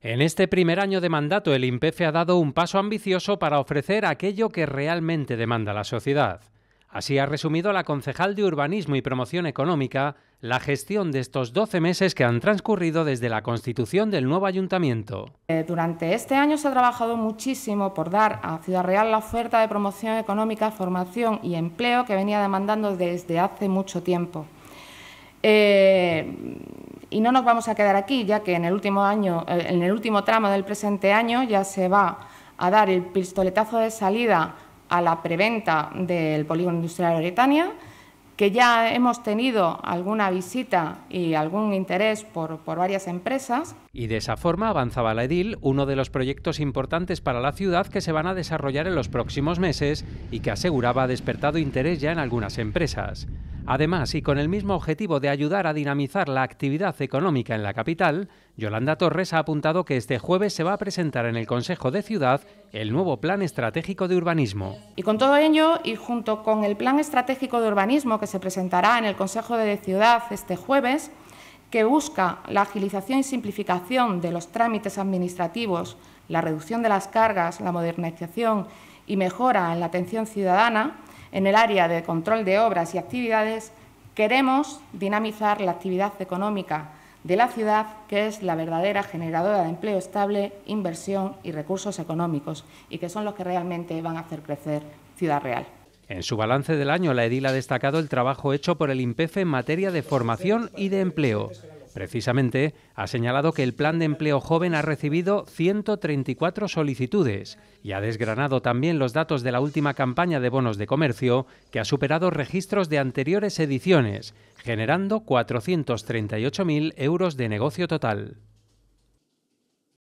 En este primer año de mandato, el IMPEF ha dado un paso ambicioso para ofrecer aquello que realmente demanda la sociedad. Así ha resumido la concejal de Urbanismo y Promoción Económica la gestión de estos 12 meses que han transcurrido desde la constitución del nuevo ayuntamiento. Eh, durante este año se ha trabajado muchísimo por dar a Ciudad Real la oferta de promoción económica, formación y empleo que venía demandando desde hace mucho tiempo. Eh, y no nos vamos a quedar aquí, ya que en el último año, eh, en el último tramo del presente año ya se va a dar el pistoletazo de salida a la preventa del polígono industrial de Britania, que ya hemos tenido alguna visita y algún interés por, por, varias empresas. Y de esa forma avanzaba la Edil, uno de los proyectos importantes para la ciudad que se van a desarrollar en los próximos meses y que aseguraba despertado interés ya en algunas empresas. Además, y con el mismo objetivo de ayudar a dinamizar la actividad económica en la capital, Yolanda Torres ha apuntado que este jueves se va a presentar en el Consejo de Ciudad el nuevo Plan Estratégico de Urbanismo. Y con todo ello, y junto con el Plan Estratégico de Urbanismo que se presentará en el Consejo de Ciudad este jueves, que busca la agilización y simplificación de los trámites administrativos, la reducción de las cargas, la modernización y mejora en la atención ciudadana, en el área de control de obras y actividades, queremos dinamizar la actividad económica de la ciudad, que es la verdadera generadora de empleo estable, inversión y recursos económicos, y que son los que realmente van a hacer crecer Ciudad Real. En su balance del año, la edil ha destacado el trabajo hecho por el IMPEF en materia de formación y de empleo. Precisamente, ha señalado que el Plan de Empleo Joven ha recibido 134 solicitudes y ha desgranado también los datos de la última campaña de bonos de comercio, que ha superado registros de anteriores ediciones, generando 438.000 euros de negocio total.